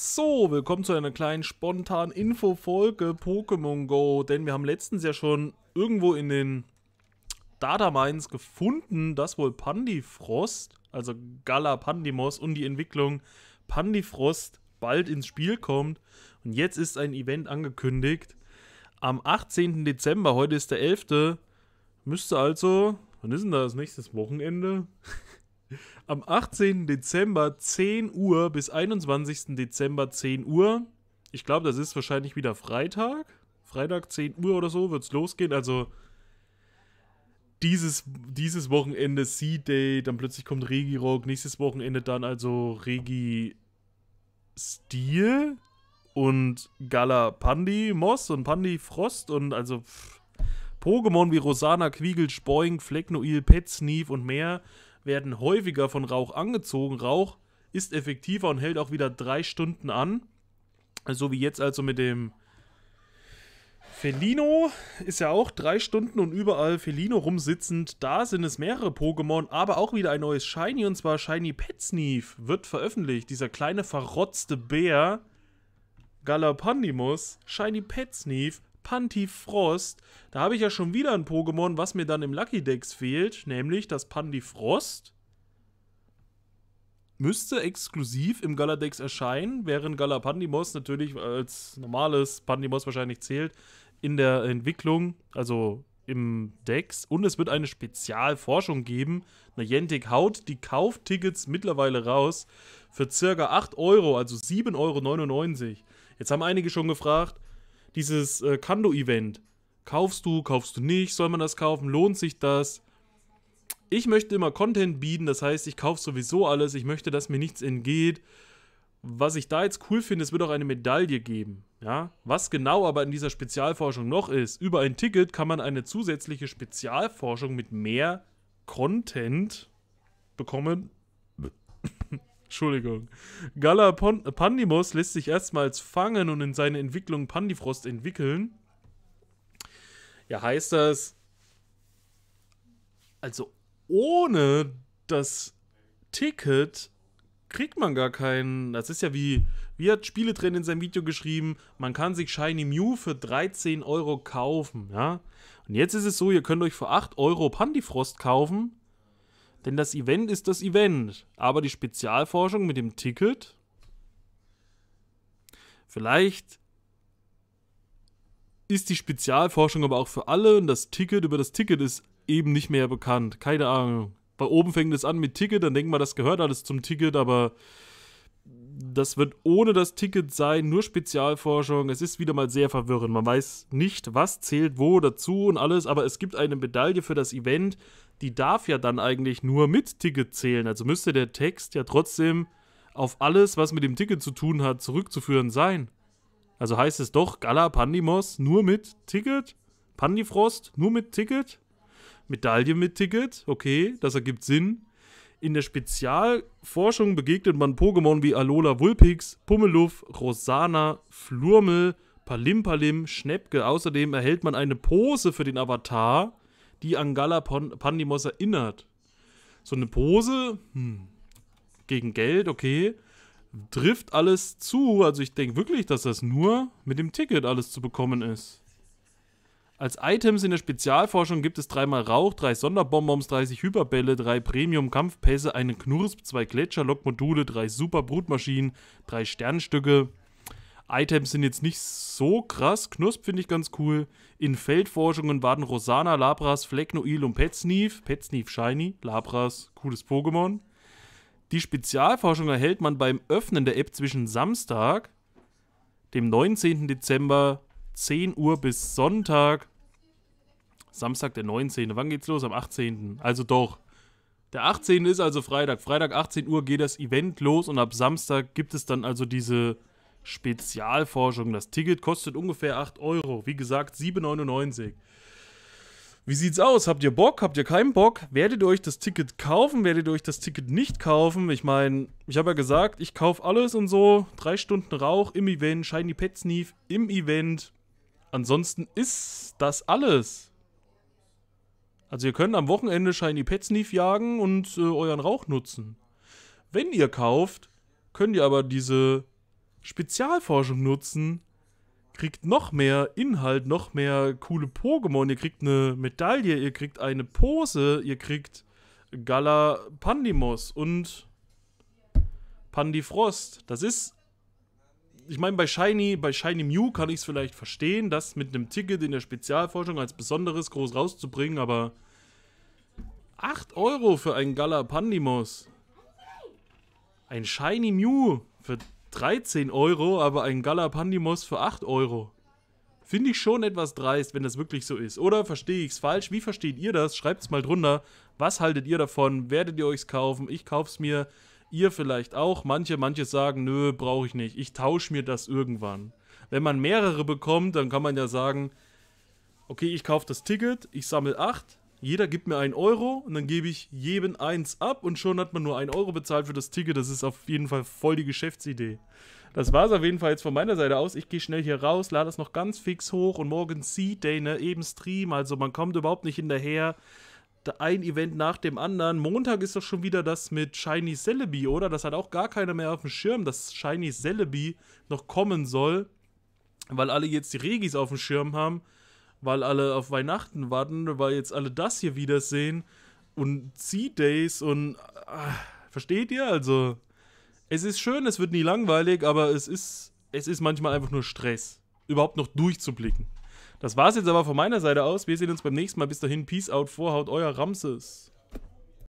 So, willkommen zu einer kleinen spontanen Info-Folge Pokémon Go, denn wir haben letztens ja schon irgendwo in den Datamines gefunden, dass wohl Pandifrost, also Gala Pandimos und die Entwicklung Pandifrost bald ins Spiel kommt. Und jetzt ist ein Event angekündigt. Am 18. Dezember, heute ist der 11., müsste also, wann ist denn das, nächstes Wochenende? am 18. Dezember 10 Uhr bis 21. Dezember 10 Uhr. Ich glaube, das ist wahrscheinlich wieder Freitag. Freitag 10 Uhr oder so wird es losgehen. Also dieses, dieses Wochenende Sea-Day, dann plötzlich kommt Regi-Rock, nächstes Wochenende dann also Regi-Stil und Gala Pandi Moss und Pandi Frost und also Pokémon wie Rosana, Quiegel, Spoing, Flecknoil, Petsneef und mehr werden häufiger von Rauch angezogen. Rauch ist effektiver und hält auch wieder drei Stunden an. So wie jetzt also mit dem Felino ist ja auch drei Stunden und überall Felino rumsitzend. Da sind es mehrere Pokémon, aber auch wieder ein neues Shiny und zwar Shiny Petsneef wird veröffentlicht. Dieser kleine verrotzte Bär Galapandimus, Shiny Petsneef Pantifrost. Da habe ich ja schon wieder ein Pokémon, was mir dann im Lucky Dex fehlt, nämlich das Pandifrost. Müsste exklusiv im Galadex erscheinen, während Galapandimos natürlich als normales Pandimos wahrscheinlich zählt in der Entwicklung, also im Dex. Und es wird eine Spezialforschung geben. Niantic haut die Kauftickets mittlerweile raus für circa 8 Euro, also 7,99 Euro. Jetzt haben einige schon gefragt, dieses äh, Kando-Event. Kaufst du, kaufst du nicht, soll man das kaufen, lohnt sich das? Ich möchte immer Content bieten, das heißt, ich kaufe sowieso alles, ich möchte, dass mir nichts entgeht. Was ich da jetzt cool finde, es wird auch eine Medaille geben. Ja? Was genau aber in dieser Spezialforschung noch ist, über ein Ticket kann man eine zusätzliche Spezialforschung mit mehr Content bekommen. Entschuldigung. Gala Pandimus lässt sich erstmals fangen und in seine Entwicklung Pandifrost entwickeln. Ja, heißt das, also ohne das Ticket kriegt man gar keinen. Das ist ja wie, wie hat Spiele drin in seinem Video geschrieben, man kann sich Shiny Mew für 13 Euro kaufen, ja. Und jetzt ist es so, ihr könnt euch für 8 Euro Pandifrost kaufen denn das Event ist das Event. Aber die Spezialforschung mit dem Ticket? Vielleicht ist die Spezialforschung aber auch für alle und das Ticket über das Ticket ist eben nicht mehr bekannt. Keine Ahnung. Bei oben fängt es an mit Ticket, dann denkt man, das gehört alles zum Ticket, aber das wird ohne das Ticket sein, nur Spezialforschung. Es ist wieder mal sehr verwirrend. Man weiß nicht, was zählt wo dazu und alles, aber es gibt eine Medaille für das Event, die darf ja dann eigentlich nur mit Ticket zählen. Also müsste der Text ja trotzdem auf alles, was mit dem Ticket zu tun hat, zurückzuführen sein. Also heißt es doch Gala Pandimos nur mit Ticket? Pandifrost nur mit Ticket? Medaille mit Ticket? Okay, das ergibt Sinn. In der Spezialforschung begegnet man Pokémon wie Alola Vulpix, Pummeluff, Rosana, Flurmel, Palimpalim, Schnäppke. Außerdem erhält man eine Pose für den Avatar, die an Galapandimos erinnert. So eine Pose, hm, gegen Geld, okay, trifft alles zu. Also ich denke wirklich, dass das nur mit dem Ticket alles zu bekommen ist. Als Items in der Spezialforschung gibt es dreimal Rauch, drei Sonderbonbons, 30 Hyperbälle, drei Premium-Kampfpässe, einen Knursp, zwei Gletscherlokmodule, drei Super-Brutmaschinen, drei Sternstücke. Items sind jetzt nicht so krass. Knusp finde ich ganz cool. In Feldforschungen warten Rosana, Labras, Flecknoil und Petsneef. Petsneef Shiny, Labras, cooles Pokémon. Die Spezialforschung erhält man beim Öffnen der App zwischen Samstag, dem 19. Dezember 10 Uhr bis Sonntag. Samstag, der 19. Wann geht's los? Am 18. Also doch. Der 18. ist also Freitag. Freitag 18 Uhr geht das Event los und ab Samstag gibt es dann also diese Spezialforschung. Das Ticket kostet ungefähr 8 Euro. Wie gesagt, 7,99. Wie sieht's aus? Habt ihr Bock? Habt ihr keinen Bock? Werdet ihr euch das Ticket kaufen? Werdet ihr euch das Ticket nicht kaufen? Ich meine, ich habe ja gesagt, ich kaufe alles und so. Drei Stunden Rauch im Event, Shiny Pet Sneef im Event. Ansonsten ist das alles. Also ihr könnt am Wochenende Shiny Petsnief jagen und äh, euren Rauch nutzen. Wenn ihr kauft, könnt ihr aber diese Spezialforschung nutzen, kriegt noch mehr Inhalt, noch mehr coole Pokémon, ihr kriegt eine Medaille, ihr kriegt eine Pose, ihr kriegt Gala Pandimos und Pandifrost. Das ist ich meine, bei Shiny, bei Shiny Mew kann ich es vielleicht verstehen, das mit einem Ticket in der Spezialforschung als besonderes groß rauszubringen, aber 8 Euro für einen Galapandimos. Ein Shiny Mew für 13 Euro, aber ein Galapandimos für 8 Euro. Finde ich schon etwas dreist, wenn das wirklich so ist. Oder verstehe ich es falsch? Wie versteht ihr das? Schreibt es mal drunter. Was haltet ihr davon? Werdet ihr euch kaufen? Ich kaufe es mir. Ihr vielleicht auch. Manche, manche sagen, nö, brauche ich nicht. Ich tausche mir das irgendwann. Wenn man mehrere bekommt, dann kann man ja sagen, okay, ich kaufe das Ticket, ich sammle acht, jeder gibt mir einen Euro und dann gebe ich jedem eins ab und schon hat man nur einen Euro bezahlt für das Ticket. Das ist auf jeden Fall voll die Geschäftsidee. Das war es auf jeden Fall jetzt von meiner Seite aus. Ich gehe schnell hier raus, lade es noch ganz fix hoch und morgen Sea Day, ne, eben Stream. Also man kommt überhaupt nicht hinterher ein Event nach dem anderen. Montag ist doch schon wieder das mit Shiny Celebi, oder? Das hat auch gar keiner mehr auf dem Schirm, dass Shiny Celebi noch kommen soll, weil alle jetzt die Regis auf dem Schirm haben, weil alle auf Weihnachten warten, weil jetzt alle das hier wiedersehen und C-Days und. Ah, versteht ihr? Also, es ist schön, es wird nie langweilig, aber es ist, es ist manchmal einfach nur Stress, überhaupt noch durchzublicken. Das war's jetzt aber von meiner Seite aus. Wir sehen uns beim nächsten Mal. Bis dahin, Peace out, Vorhaut, euer Ramses.